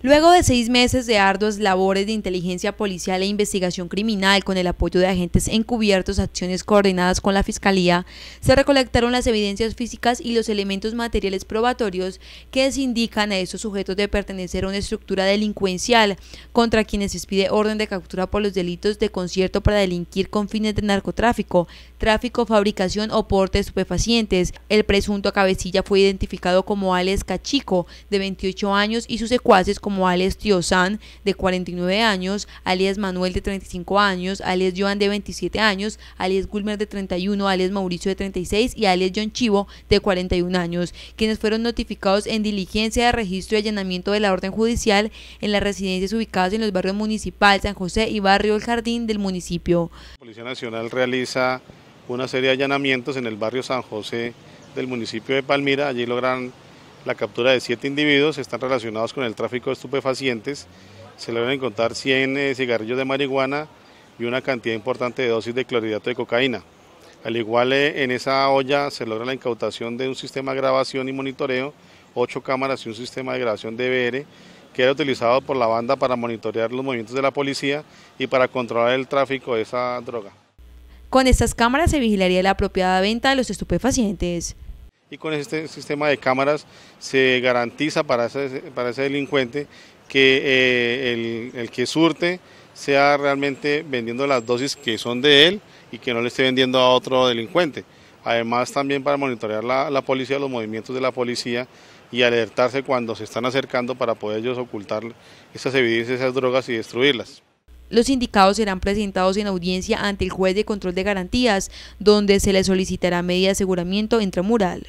Luego de seis meses de arduas labores de inteligencia policial e investigación criminal con el apoyo de agentes encubiertos, acciones coordinadas con la Fiscalía, se recolectaron las evidencias físicas y los elementos materiales probatorios que indican a estos sujetos de pertenecer a una estructura delincuencial contra quienes se pide orden de captura por los delitos de concierto para delinquir con fines de narcotráfico, tráfico, fabricación o porte de estupefacientes. El presunto cabecilla fue identificado como Alex Cachico, de 28 años, y sus secuaces como como Alex Tiosan de 49 años, alias Manuel de 35 años, alias Joan de 27 años, alias Gulmer de 31, alias Mauricio de 36 y alias John Chivo de 41 años, quienes fueron notificados en diligencia de registro y allanamiento de la orden judicial en las residencias ubicadas en los barrios municipal San José y barrio El Jardín del municipio. La Policía Nacional realiza una serie de allanamientos en el barrio San José del municipio de Palmira, allí logran la captura de siete individuos, están relacionados con el tráfico de estupefacientes, se logran encontrar 100 eh, cigarrillos de marihuana y una cantidad importante de dosis de clorhidrato de cocaína. Al igual eh, en esa olla se logra la incautación de un sistema de grabación y monitoreo, ocho cámaras y un sistema de grabación DVR que era utilizado por la banda para monitorear los movimientos de la policía y para controlar el tráfico de esa droga. Con estas cámaras se vigilaría la apropiada venta de los estupefacientes y con este sistema de cámaras se garantiza para ese, para ese delincuente que eh, el, que surte sea realmente vendiendo las dosis que son de él y que no le esté vendiendo a otro delincuente. Además también para monitorear la, la policía, los movimientos de la policía y alertarse cuando se están acercando para poder ellos ocultar esas evidencias, esas drogas y destruirlas. Los indicados serán presentados en audiencia ante el juez de control de garantías, donde se les solicitará medida de aseguramiento intramural.